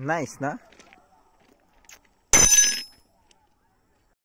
Nice, na?